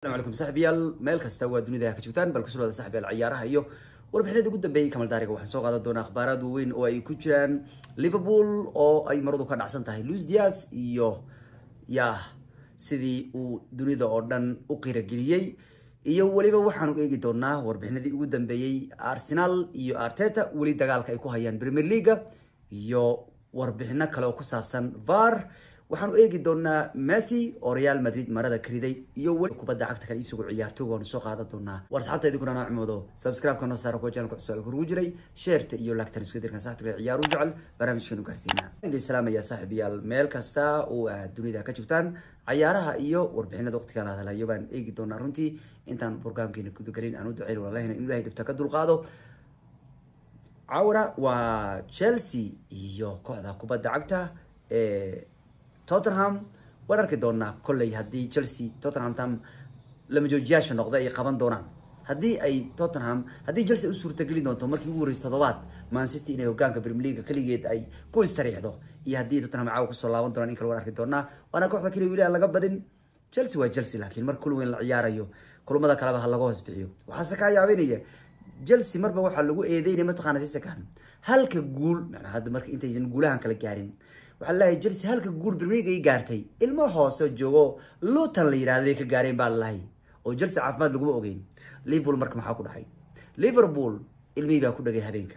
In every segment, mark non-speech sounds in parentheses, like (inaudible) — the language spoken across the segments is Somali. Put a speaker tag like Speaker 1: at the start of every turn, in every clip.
Speaker 1: السلام عليكم صاحبيال meel kasta waa dunida ka joogtaan bal kusoo wada saaxibyal ciyaaraha iyo warbixinada ugu dambeeyay Kamal Daariga waxaan soo qaadan doonaa akhbaarada weyn oo ay ku jiraan Liverpool oo ay maradu ka dhacsan tahay Luis dias iyo ya sidii uu dunida oo dhan u qira iyo waliba waxaan u eegi doonaa warbixinadii ugu dambeeyey Arsenal iyo Arteta weli dagaalka ay ku hayaan Premier leaga iyo warbixino kale oo ku saabsan VAR waxaanu eegi doonaa messi oo real madrid marada kariday iyo weli kubadda cagta kale isagu ciyaartooga waanu soo qaadan doonaa war saxabta idinkuna naacmoodo subscribe-ka noo saara kurugu jiray sheerta iyo lagtan isku dirkan saxabta ciyaaru jecel barnaamijkeenu gaarsiina idin salaamaya saaxiibayaal meel kasta oo aad dunida ka joogtaan cayaaraha iyo warbixinada waqtiga la hadalayo baan eegi doonaa runtii intaan brograamkeena gudagelin aan u duceyn walaalahina in ilahay dhibta ka dulqaado cawra waa chelsea iyo kooxda kubadda cagta ee tottenham waan arki doonaa kolley haddii chelsea tottenhamtam lama joojiyaasha noqda ay qaban doonaan haddii ay tottenham haddii chelsea u suurtageli doonto markii ugu horreysa toddobaad mancity inay hogaanka premier keligeed ay ku istariixdo iyo haddii tottenham caawa kasoo laaban doonaan in kale waan arki doonaa waana kooxda keliya weli aan laga badin chelsea waa chelsea laakiin mar kul weyn la ciyaarayo kulmada kaleba ha laga hoos bixiyo waxaase kaa yaabinaya chelsea marba waxaa lagu eedeynaya mataqaana sisakan halka guul manaa hadda marka intaysan guulahan kala gaarin waxaa lalahay chelsea halka guulbariigay gaartay ilmo hoose joogo luton la yidhahday ka gaareen baa lalahay oo chelsea caafimaad laguma ogeyn liverpool marka maxaa ku dhacay liverpool ilmihii baa ku dhagay habeenka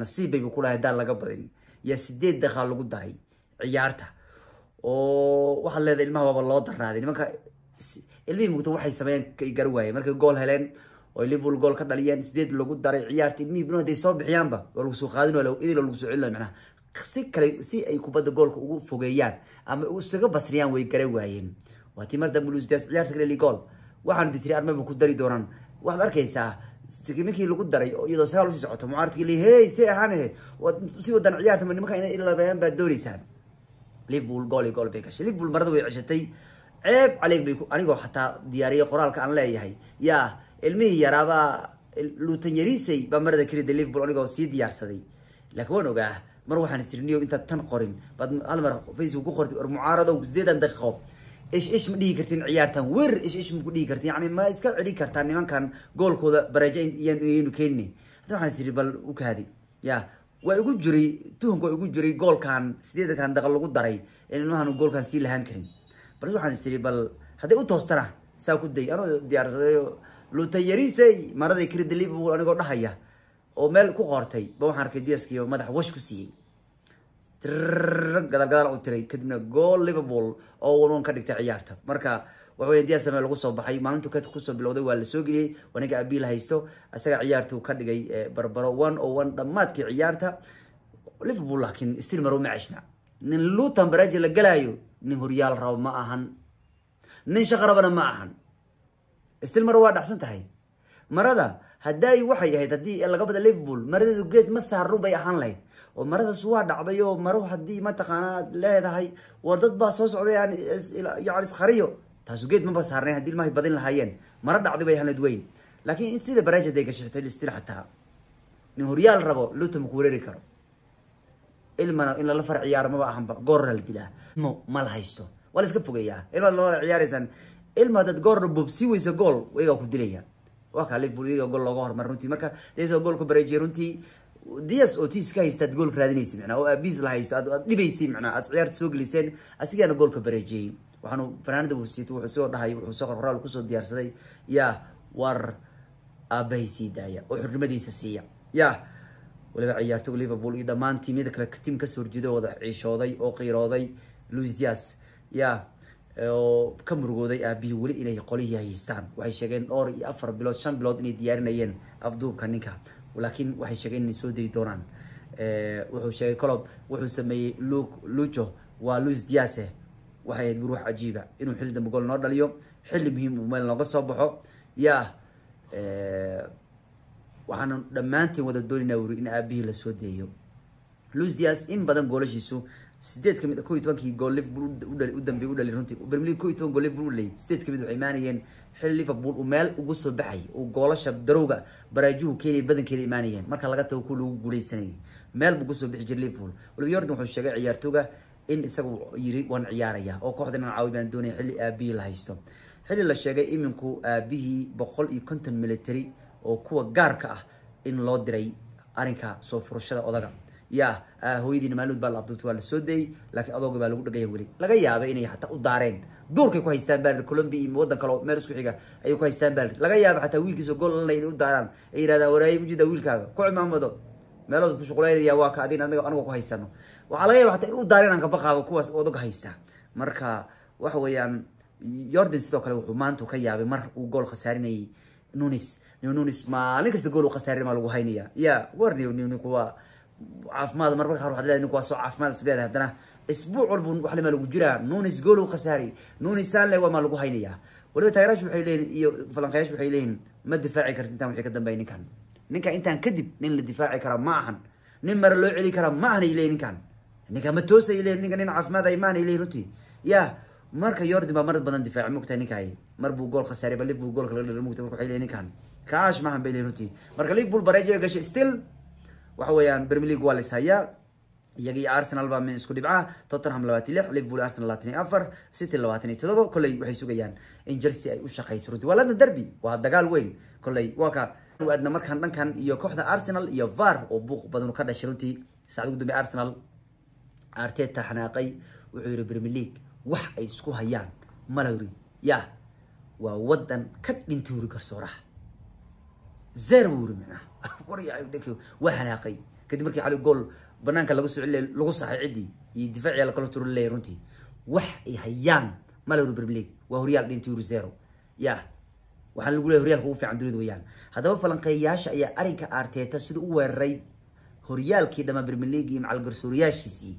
Speaker 1: nasiib baybu ku dhahay hadaan laga badin yaa sideed daqiiqa lagu daray ciyaarta oo waxaad leedahay ilmaha waaba loo darraaday nimanka ilmihii mugto waxay sameeyeen ay gar waayeen markay gool heleen oo liverpool gool ka dhaliyeen sideed lagu daray ciyaarta ilmihii binu hadday soo bixiyaanba waa lagu soo qaadin waa idil lagu soo celin laha macnaha si kale si ay kubadda goolka ugu fogeeyaan ama isaga basriyaan way gara waayeen waatii mar dambe lusidaas ciyaarta kale ligool waxaan bisri armaba ku dari doonaan waxaad arkaysaa ninkii lagu daray oo iyadoo sagaal usii socoto mucaaradkii li hey say ahaane eh. sii wadaan ciyaarta ma nimanka inay ilabeeyaan baad doonaysaan liverpool gool gool bay gashay liverpool marada way ceshatay ceeb caleeg bay anigoo xataa diyaariyay qoraalka aan leeyahay yaa ilmihii yaraabaa luutan yarisey baa marada kelida liverpool anigoo sii diyaarsaday laakiin waan ogaa mar waxaan istirniyo intaad tan qorin baad almar facebook ku qortid war mucaaradow sideedan daqiiqo ish ma dhihi kartin ciyaartan wer ish ma ku dhihi kartin yacni ma iska celin kartaa nimankan goolkooda baraja iyaynu keenin hadda waxaan isiri bal u kaadi ya waa igu jiray tuhunka igu jiray goolkan sideedankan daqa lagu daray in goolkan sii lahaan karin bal waxaan isiri bal hadday u toostana saa ku day anoo diyaarsadayoo lutayarisey maraday kridalib anigoo dhahaya oo meel ku qortay ba waxaan arkay diaskiyo madax wash ku siiyey gadal gadaal u tiray kadibna gool liverpool oo walwan ka dhigtay ciyaarta marka waxaweya diya same lagu soo baxay maalintu ka kusoo bilowday waa lasoo geliyey waniga abiil haysto isaga ciyaartuu ka dhigay eh, barbaro one o oh one dhammaadkii ciyaarta liverpool laakiin stil maro ma ceshna nin luutan baraji la galaayo nin horyaal rabo ma ahan nin shaqo rabana ma ahan stil maro waa dhacsan tahay marada hadday waxay ahayd haddii laga bada liverpool maradeedu geed ma saar runbay ahaan lahayd oo maradaas waa dhacday oo maru haddii mataqaana leedahay waa dad baa soo socday aan yani iskhariyo taasu geed maba saarnayn hadii ilmahay badin lahaayeen mara dhacday bay hanad weyn laakiin in sida baraaja day gashixtay listir xataa nin horyaal rabo luta maku wereeri karo ilmana in lala far ciyaaro maba ahanba goorra la dilaa mo ma la haysto waa la iska ilmaad lala ciyaaraysaan ilma haddaad goorra bobsi weysa gool iyagaa ku dilaya waa kaa liverpool iyagaa gool looga hormar runtii marka de isagoo goolku bareejiyay runtii ds oo tiis ka haystaad gool raadinaysa micnaa oo aabis la haysto aad dhibaysay micnaa aad ciyaarta soo geliseen asigaana goolka bareejiyey waxaanu fanaanada wasiito wuxuu soo dhahay wuxuu soqor qoraal kusoo diyaarsaday ya war aabahay sii daaya oo xurnimadiisa siiya ya waliba ciyaartoga liverpool iyo dhammaan tiimyada kale tiim kasoo horjeeda wada ciishooday oo qiirooday louis dias ya oo ka murugooday aabihii weli inay qolihii haystaan waxay sheegeen dhowr iyo afar bilood shan bilood inay diyaarinayeen afduubka ninka laakiin waxay sheegeen inay soo dayi doonaan eh, wuxuu sheegay colob wuxuu sameeyey lu lujo waa louis diase waxay ahayd buruux cajiiba ah. inuu xilli dambe gool noo dhaliyo xilli muhiim uu meel nooga soo baxo yaa eh, waxaanu dhammaantiin wada doonaynaa wuri in aabihii lasoo soo deeyo luis dias in badan goolashiisu sideed kamid ah ko iyo tobankii gool liverpool u dambeey runtii premier league toban gool liverpool u sideed kamid ah waxay imaanayeen xil liverpool uu meel ugu soo baxay uu goolasha darowga baraajuhu keenay badankeeda imaanayeen marka laga tago kuwa lagu guuleysanayay meel buu kusoo bixi jiray liverpool waliba yordan wuxuu sheegay ciyaartooga in isaga yiri waan ciyaarayaa oo kooxdan aan caawi baan doonaya xilli aabihii la haysto xilli la sheegay iminku aabihii boqol iyo konton military oo kuwa gaarka ah in loo diray arrinka soo furashada odaga ya ah, hooyadiina maalmood baa la waa lasoo dayey laakiin adooga baa lagu dhagaya weli laga yaabay inay hataa u daareen duurkay ku haystaan balir colombia iyo waddan kaleo meel isku xiga ayay ku haystaan balir laga yaaba xataa wiilkiisa gool alla inay u daaraan ay yidhahdaan waraayay mujida wiilkaaga ku cimaamado meelood ku shuqulaynaya waa ka adin anaga anaga ku haysano waxaa laga yaaba xataa in u daareen aan kabaqaabo kuwaas odoga haystaa marka waxa weeyaan yordan sidoo kale wuxuu maantu ka yaabay mar uu gool khasaarinayay nunis nunis maalin kasta gool u khasaarinay maa lagu haynaya ya war nnninku caafimaad marmar qaar waad leedahay ninku waa soo caafimaad isleedahay haddana isbuuc walbu waxlima lagu jiraa nunis gool khasaaray nunis saanle waa lagu haynayaa waliba taageerayaashu waxay leeyihin iyo falanqayaashu waxay leeyihin ma difaaci karti intaan wixii ka dambeeya ninkan ninkan intaan kadib nin la difaaci kara ma ahan nin mare loo celi kara ma ahan ay ninkan ninkan ma toosa ay ninkan nin caafimaad ay ma ahan ay runtii yaa marka yordan baa mar badan difaaci mogtahay ninkaay mar buu gool khasaaray ba liverpool goolka laga dhalay mogtahay marka waxay leeyihin ninkan kaash ma ahan bay leeyihin runtii marka liverpool bareejo gashay still waxa weeyaan premier league waa lays hayaa iyaga arsenal baa min isku dhibca tottenham labaatan lix liverpool arsenal labaatan iyo afar city labaatan iyo todoba kolley waxay sugayaan in chelsea ay u shaqayso runti waalada derby waa dagaal weyn kolley waa ka aadna markaan dhankan iyo kooxda arsenal iyo var oo buuq badan ka dhashay runtii saacad ugu dambe arsenal arteta xanaaqay wuxuu yihi premier league wax ay isku hayaan malawri ya waa waddan ka dhintay wuri garsooraha zero wuri macnaha (laughs) waa kadib markii cali gool banaanka lagu soo celilay lagu saxay ciddii iyo difaaciya la kala turin leeyahay runtii wax ay hayaan ma la premier league waa horyaal dhinti wuri zero yaa waxaan lagu leeyahay horyaalka ugu fiican dunida weeyaan haddaba falanqeeyaasha ayaa arinka arteta siduu u weeraray horyaalkii dhammaan premier league iyo macal garsooriyaashiisii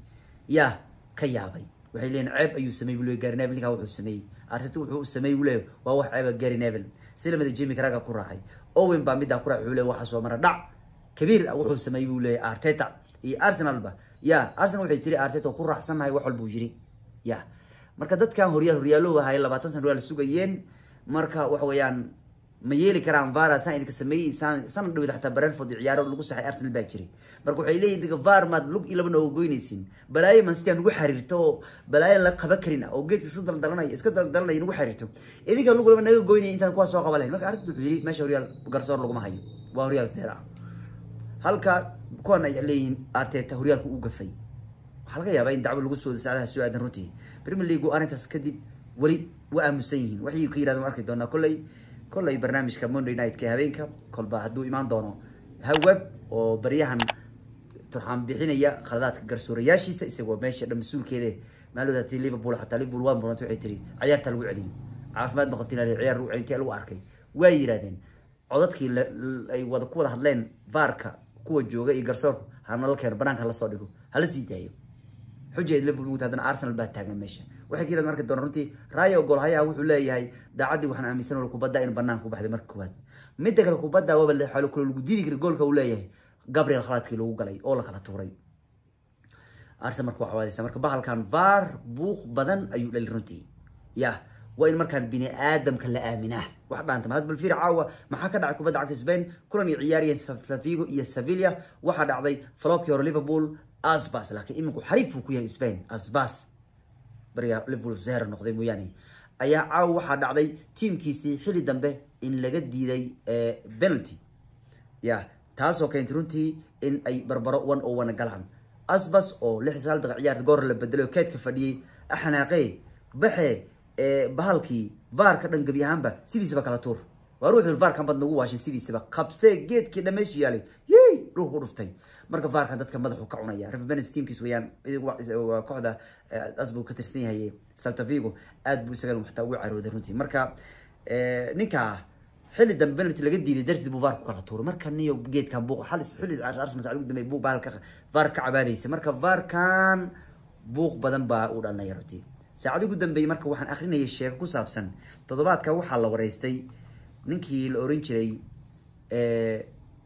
Speaker 1: yaa ka yaabay waxay leeyihin ceeb ayuu sameeyey buu leeyahay neville ninkaa wuxuu sameeyey arteta wuxuu sameeyey buu leeyahay waa wax ceeba ah, gary neville si lamida jimmy ku raaxay owen baa midaan kurac wuxuu leey waxaa soo mara dhac kabiir ah wuxuu sameeyey buu leeyahy arteta iyo arsenalba ya arsenal waxay tiri arteta ku raacsannahay wax walbuu yiri ya marka dadkan horyaal horyaaloow ahay labaatan sana horyal sugayeen marka waxa weeyaan ma yeeli karaan var saan idinka sameeyey sanad dhawed ataa brnford ciyaaro lagu saxay arsenal baa jiray marka waxay leeyihin idinka var maad lug iyo laba nooga goynaysin balaayo man city xariirto oo balaayan la qaban karin oo geedka iska daldalanay iska daldalanay nugu xariirto idinka lug laba naga goynaya intaan kuwaas soo qaban lahayn marka arrinta wuxuu yidhi meesha horyaal garsoor laguma hayo waa horyaal seera halka kuwan ay leeyihin arteta horyaalka uu gafay waxaa laga yaabaa in dacwo lagu sooda sacdaha soo aadan runtii premier league arrintaas kadib weli waa aamusan yihiin waxay ka yirahdeen arki doonaa kolley kolay barnaamijka monday night-ka habeenka kolba hadduu imaan doono haweb oo baryahan turxaan bixinaya khaladaadka garsoorayaashiisa isagoo meesha dhan mas-uulkeeda maalooda liverpool xataa liverpool waan muranta waxay tiri ciyaartaa lagu celiyey caafimaad maqabtinale ciyaar lagu celintee lagu arkay waa yidhahdeen codadkii ay wada ku wada hadleen vaarka kuwa jooga iyo garsoorku hanala keeno banaanka lasoo dhigo hala sii daayo xuja liverpool haddana arsenal baa taagan meesha waxay ka yidhahd marka doon runtii raayo golhayaha wuxuu leeyahay daacaddii waxaan aaminsan ol kubadda in banaanka ku baxday marka koowaad midda kale kubadda waaba la xoolo lagu diidi kara goolka uu leeyahay gabriel khaladkii lagu galay oo la kala tuuray arsenal marka waa marka bahalkan vaar buuq badan ayuu dhali runtii yah waa in markaan bini aadamka la aaminaa wax dhaanta mahad bal caawa maxaa ka dhacay kubadda cagta sbain kulan ay ciyaarayeen Saltafigo iyo Sevilla waxaa dhacday floppkii hore Liverpool Aspas laakiin iminku xariif uu ku yahay Spain Aspas baryaa noqday mooyaane ayaa caawa waxaa dhacday tiimkiisii xili dambe in laga diiday eh, penalty ya taasoo keentay runtii in ay barbaro one oo oh one galaan asbas oo lix sagaal daqiiq ciyaarta goor la oo keedka fadhiyey axnaaqee baxe eh, bahalkii vaarka dhan gebi ahaanba sidiisaba kala tuur waa wuxuu vaarkan bad nagu waashay sidiisiba qabsee geedkii meeshii yaalay yey ruux u marka vaarkan dadka madaxu ka cunaya reer benis teamkiis weeyaan waa kooxda eh, as buu ka tirsan yahay salta aad buu isaga waxtaa ugu carooday runtii marka eh, ninkaa xilli dambe penalty laga diiday darteed buu vaarku kala tuuray marka niyo geedkan buuq xal xilli buu baalka vaar ka cabaadaysa marka vaarkan buuq badan baa u dhalinaya runtii saacad ugu dambeeyey marka waxaan akrinayay sheeko ku saabsan toddobaadka waxaa la wareystay ninkii la oran jiray eh,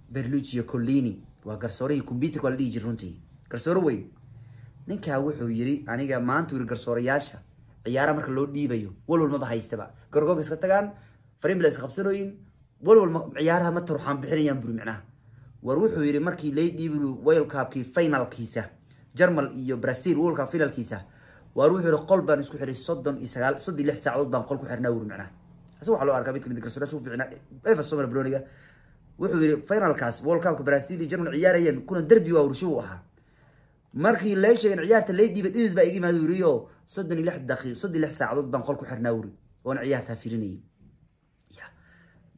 Speaker 1: berluci iyo collini waa garsoore iyo combyuterka la dhihi jir runtii garsooro weyn ninkaa wuxuu yiri aniga maanta wili garsoorayaasha ciyaaraha marka loo dhiibayo walwalmaba haystaba gorgoonka iska tagaan farinbila iska qabsanooyin walwal ciyaaraha ma taruxaan bixinayaan buri micnaha war wuxuu yiri markii lay dhiibin world finalkiisa germal iyo brasil world finalkiisa war wuxuu yiri qol baan isku xiray soddon iyo sagaal soddon iyo lix saacadood baan qol ku xirnaa wuri micnaha ase waxaa loo arkaa mid kamid ah garsooryaasha ku fiicnaa eversomer broniga wuxuu yidhi finalkaas world cupka brazil iyo german ciyaarayeen kuna derbi waa urshuu ahaa markii lay sheegeen ciyaarta lay dhiibay dhidid baa iga imaada wuri soddon iyo lix daqii soddon lix saacadood baan qol xirnaa wuri oona ciyaartaa firinayay ya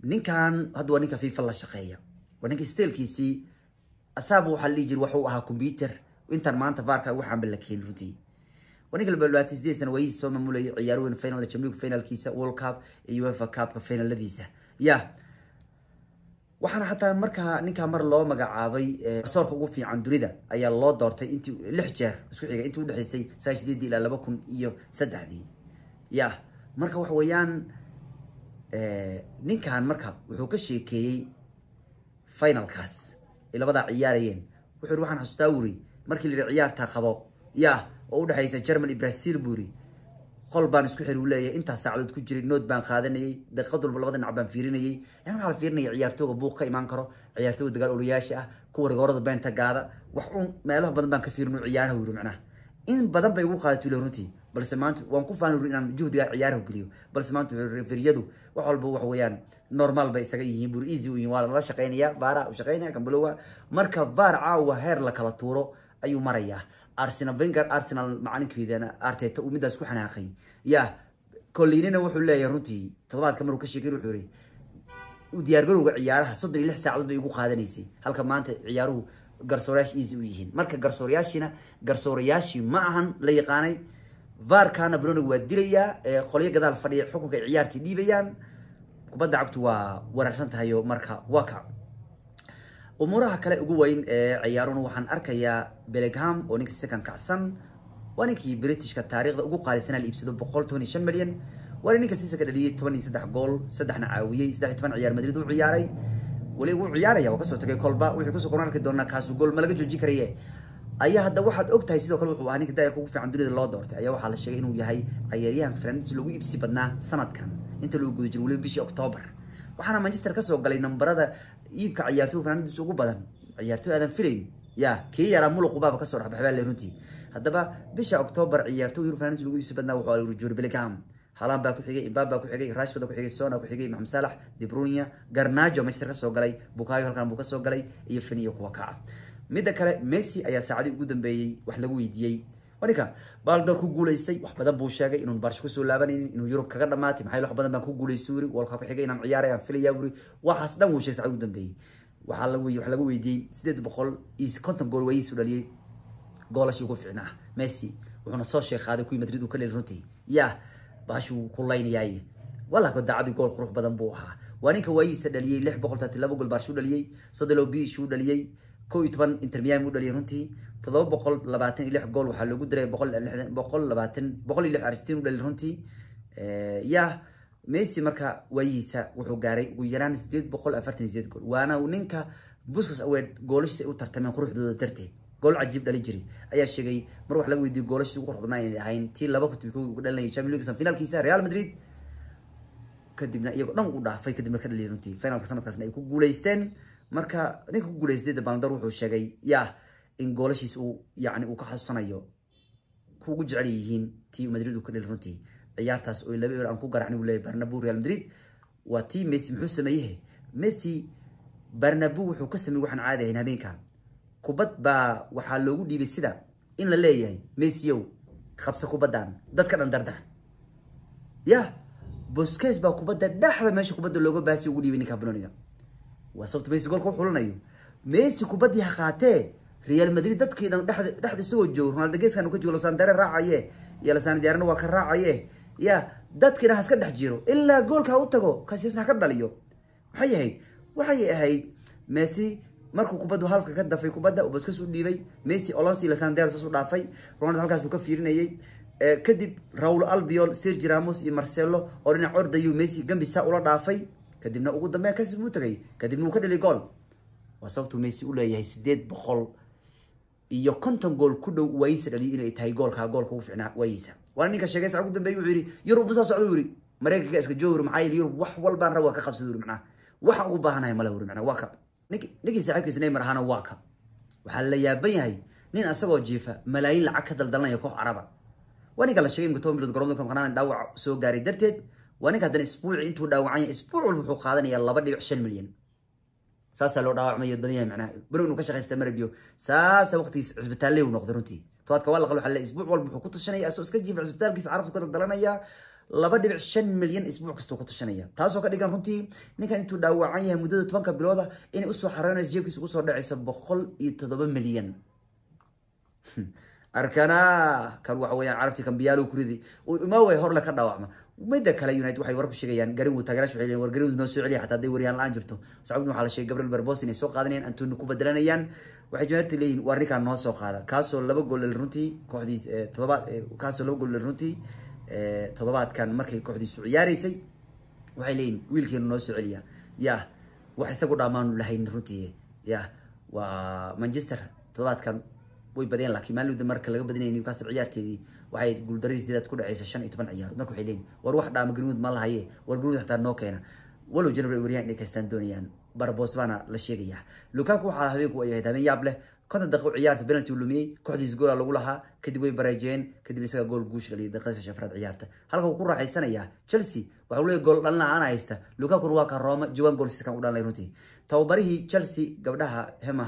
Speaker 1: ninkan hadda waa ninka fifa la shaqeeya waa ninka steelkiisii asaaba waxaa la dhihi waxuu ahaa combyuter intaan maanta vaarka ugu xambal la keenin runtii waa ninka labaatan sana waa soo maamulayay ciyaarooyin final jamhuurka finalkiisa world cup iyo uefa cupka finaladiisa ya waxaana xataa markaa ninkaa mar loo magacaabay garsoorka eh, ugu fiican dunida ayaa loo doortay intii lix jeer isku xiga intii udhexeysay sagaal sideedii ilaa laba kun iyo saddexdii ya marka waxa weeyaan eh, ninkan marka wuxuu ka sheekeeyey finalkaas ay labadaa ciyaarayeen wuxuu yidhi waxaan xasuustaa wuri markii la yidhi ciyaartaa qabo ya oo udhexaysa german iyo brazil buu yidhi qol baan isku xir uu intaa intaas saacadood ku jiray nood baan qaadanayay daqiiqad walba labada dhinac baan fiirinayay waxaa la fiirinaya ciyaartooyga buuq ka imaan karo ciyaartooyga dagaal olayaasha ah kuwa rigoorada beenta gaada wax uun meelaha badan baan ka fiirinoo ciyaaraha wiru macnaha in badan bay ugu qaadatay ila runtii balse maanta waan ku faani ruri inaan juhdigaa ciyaaraha geliyo balse maanta referiyadu wax walba wax weeyaan normaal bay isaga yihiin bur easy yihiin waa lala shaqeynayaa baara u shaqeynaya marka baar caawa heer lakala tuuro ayuu marayaa arsenal wenger arsenal macalinkeedana arteta uu midaas ku xanaaqay ya kolleynina wuxuu leeyahay runtii toddobaadka maruu ka sheekeyn wuxuu yidhi u diyaargarowga ciyaaraha soddon iyo lix saacadood bay ugu qaadanaysay halka maanta ciyaaruhu garsoorayaasha easy u yihiin marka garsoorayaashiina garsoorayaashii ma ahan la yaqaanay vaarkana bronog waa dilayaa qolyo gadaal fadhiya xukunka ay ciyaartii dhiibayaan kubadda cagtu waa wanaagsan tahayo marka waa kac umuuraha kale ugu weyn ee ciyaaruna waxaan arkayaa belegham oo ninkii second kacsan waa ninkii britishka taariikhda ugu qaalisanaa la iibsado boqol milyan waana ninka siisaka dhaliyey toban gool saddexna caawiyey saddex iyo toban ciyaar madrid uu ciyaaray weli wuu ciyaaraya waa kasoo tagay kolba wixii kusoo koran arki doonaa kaasu gool ma laga joojin karaye ayaa hadda waxaad ogtahay sidoo kale wuxuu ahaa ninka daayarka ugu fiican dunida loo doortay ayaa waxaa la sheegay inuu yahay ciyaaryahanka fernandes lagu iibsi badnaa sanadkan inta lagu guda jiro weliba bishii octoobar waxaana manchester ka galay nambarada iibka ciyaartoy fanaanadiisa ugu badan ciyaartoy aadan filayn ya kii yaraa muluqubaaba kasoo dhexbaxbaa runtii haddaba bisha octoobar ciyaartoy yurub fanaanadiisa ugu iibsa badnaa wuxuu rujur billingham halan baa ku xigay imbaab baa ku xigay rashford ku xigay sona ku xigay maxamed salax dibrunia garnajo manchester ka soo galay bukayo halkan buu ka soo galay iyo finiyo kuwa kaca midda kale messi ayaa saacadii ugu dambeeyey wax lagu weydiiyey ninka balder ku guuleystay wax badan buu sheegay inuu barsh kusoo laabanaynin inuu yurub kaga dhamaatay maxaa wax badan baan ku guuleysuri walka ku xigay inaan ciyaaraya aan filaya wuri waxaas dhan wuu sheegay saacad u dambeeyay waxaa la wax lagu weydiiyey sideed boqol is konton gool wayii dhaliyey goolashii ugu fiicnaa ah, messi wuxuuna soo sheeg qaaday kuwii madrid uu ka leeli runtii ya baashuu ku laynayaay walaa ko gool qurux badan buu ahaa waa ninka waayiisa dhaliyey lix boqol tarti laba gool baarshuu dhaliyey soddon biishuu dhaliyey ko iyo toban intermiyan u dhaliyay runtii todoba boqol labaatan iyo lix gool waxaa loogu diray boqol boqol labaatan boqol iyo lix aristiin u dhaliy runtii eh, yah messi marka waayihiisa wuxuu gaaray ugu yaraan sideed boqol afartan iyo sideed gool waana ninka buskas aweed goolashiisa ay u tartameen quruxdooda darteed gool cajiib dhali jiray ayaa sheegay mar wax laga weydiiyo goolashiisa ugu qurux inay ahayn tii laba kutubi koogii uga dhalinayay champions league semifinaalkiisa real madrid kadibna iyagoo dhan u dhaafay kadib ka dhaliya runtii finalka sanadkaasna ay ku guuleysteen marka ninka ku guulaystay baaldar wuxuu sheegay ya in goolashiis uu yani uu ka xasuusanayo kuugu jecel yihiin tii Madrid uu ka dhil runtii ciyaartaas oo laba ewer aan ku garaacnay uu leeyahay Bernabeu Real Madrid waa tii Messi muxuu sameeyay Messi Bernabeu wuxuu ka sameeyay waxaan caadi ahayn habeenka kubad baa waxaa loogu dhiibay sida in la leeyahay Messi yow khabsa kubadan dadka dhan dardan yah Busquets baa kubadda dhexda meesha kubadda looga baasi ugu dhiibay ninka Barcelona waa sababta messi goolka uxulanayo messi kubadii ha qaatee real madrid dadkii dhan dhexda isagoo joogo ronaldo geeskan ka joogo losandare raacaye iyo lasanjaarna waa ka raacaye ya dadkii haska dhex jiro ilaa goolka ha u tago kasiisna haka dhaliyo maxay ahayd waxay ahayd messi markuu kubaddu halka ka dafay kubadda baskas u dhiibay messi olonsi lasandares u dhaafay ronaldo halkaasuu ka fiirinayay kadib raul albiol sergi ramos iyo marcelo oo dhinac ordayuu messi gambisa ula dhaafay kadibna ugu dambeyn kasis buu tagay kadibna wuu ka dhalay gool waa sababtuu messi u leeyahay sideed boqol iyo konton gool ku dhow waayisa dhaliyo inay tahay goolkaa goolka ugu ficnaa waayisa waana ninka sheegay ugu dambeey wuxuu yidhi yurub musa socda wuri maraykanka iska joowri maxaa yeele yurub wax walbaan rab waa ka qabsada wuri macnaa waxa ugu baahanahay male wuri macnaa waa ka ninkii saaxiibkiisa neymar ahaana waa ka waxaa la yaaban yahay nin asagoo jiifa malaayiin lacag ka daldalanaya koox caraba waa ninka la sheegay imka toban bilood garoomada kamqanaan dhaawac soo gaaray darteed waa ninka haddana isbuuci intuu dhaawacanya isbuuc walba wuxuu qaadanaya laba dhibic shan milyan saasaa loo dhaawacmayo badan yahay macnaha beri inuu ka shaqaysta marabiyo saasa waqtigiis cisbitaalle uu noqday runtii tobaadka waa la waxa le isbuuc walba wuxuu ku tushanaya asoo iska jiifa cisbitaalkiisa carabtu ka daldalanaya laba dhibic shan milyan isbuuc kastuu ku tushanaya taasoo ka dhigan runtii ninkan intuu dhaawacan yahay muddada tobanka bilooda inay usoo xareynayso jeebkiisa ugusoo dhacayso boqol iyo todoba milyan hmm. arkana kan waxa weyaan carabtii kan biyaaluu kuridi imaawe horle ka dhaawacma mida kale united waxay war ku sheegayaan garinwood taageerash waxay leeyihin war noo soo celiya xataa hadday wariyaan la-aan jirto sacuudna waxaa la sheegay gabriel barbos inay soo qaadanayaan antoni ku bedelanayaan waxay jamaahirta leeyihin waa ninkaan noo soo qaada kaasoo laba gool runtii kooxdiis eh, todobaad eh, kaasoo laba gool runtii eh, todobaadkan markay kooxdiisu ciyaaraysay waxay leeyihin wiilkeenu noo soo celiya yah wax isagu dhaamaan lahayn runtii yah waa manchester todobaadkan way badeen laakiin maalinda marka laga badinay Newcastle ciyaarteedii waxay guuldaradiiseed ku dhaceysay 15 ciyaarood marka waxay leeyeen war wax dhaama Greenwood ma lahaye war Greenwood xataa noo keena walow January Ugariyan inay kaystaan doonayaan Barbos la sheegayaa Lukaku waxa habeenku ay ahayd habeen yaab leh konton daqiiqo ciyaarta penalty uu lumiyey kooxdiis goola lagu lahaa kadib way bareejeen kadib isaga gool guush galiyay daqiiqada shafraad ciyaarta halka uu ku raaxaysanayaa Chelsea waxa uu leeyahay gool dhalna aan haysta Lukaku waa ka Roma Juan gool u dhalay runtii tababarihii Chelsea gabdhaha Emma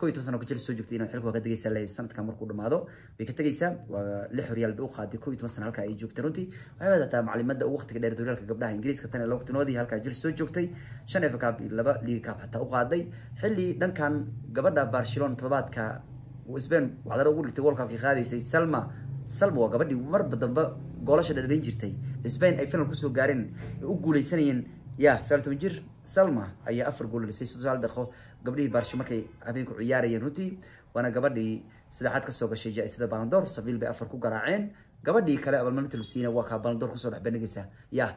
Speaker 1: كويت وسنة كتير سوجك تينو حلو وقد جيسا لي سنة كان مركو دمادو بيكتا جيسا ولحو ريال بيو خادي كويت وسنة هالكا اي جوك تنوتي وعما داتا معلي مدى وقت كدير دولي هالكا قبلها انجليز كتاني الوقت نودي هالكا جير سوجك تي شان افكا بيلابا لي كاب حتى او غادي حلي دان كان قبدا بارشلون طلبات كا وسبين وعلى رؤول كتي وولكا في غادي سي سلمى سلمى وقبدي مر بدن با غولاش دارين جيرتي اسبين اي فينال كسو غارين وقولي سنين ya sagaal toban jir salma ayaa afar gool dhisay sagaal daqo gabdhihii baarsho markay habeenku ciyaarayeen runtii waana gabadhii saddexaad kasoo gashay jaa-isada balandoor sabiil bay afar ku garaaceen gabadhii kale abaalmarinta lusiina waa kaa balandoor kusoo dhex bandhigaysa ya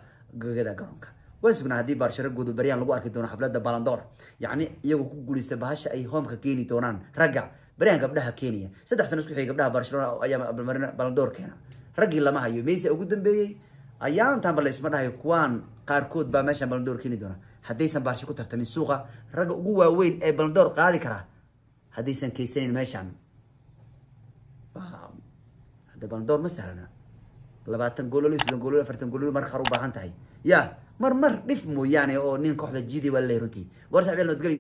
Speaker 1: gagada garoonka waa sugnaa haddii baarsharo guudu baryaan lagu arki doono xafladda balandoor yacni iyagoo ku guuleysta bahasha ay hoomka keeni doonaan ragga baryahan gabdhaha kenya saddex sano isku xigay gabdhaha barcelona ayaa abaalmarin balandoor keena raggii lama hayo meysi ugu dambeeyey ayaantaanba la isma kuwaan qaarkood baa meeshaan balandoor keeni doona haddaysan baarsho ku tartamin suuqa ragga ugu waaweyn ee balandoor qaadi karaa haddaysan keysanayn meeshaan hadda balandoor ma sahlana labaatan golol soddon golol afartan golol marka qaar u baahan tahay ya mar mar dhif mooyaane oo nin kooxda jiidi waa lelay runtii war saxbiil nabadgelyo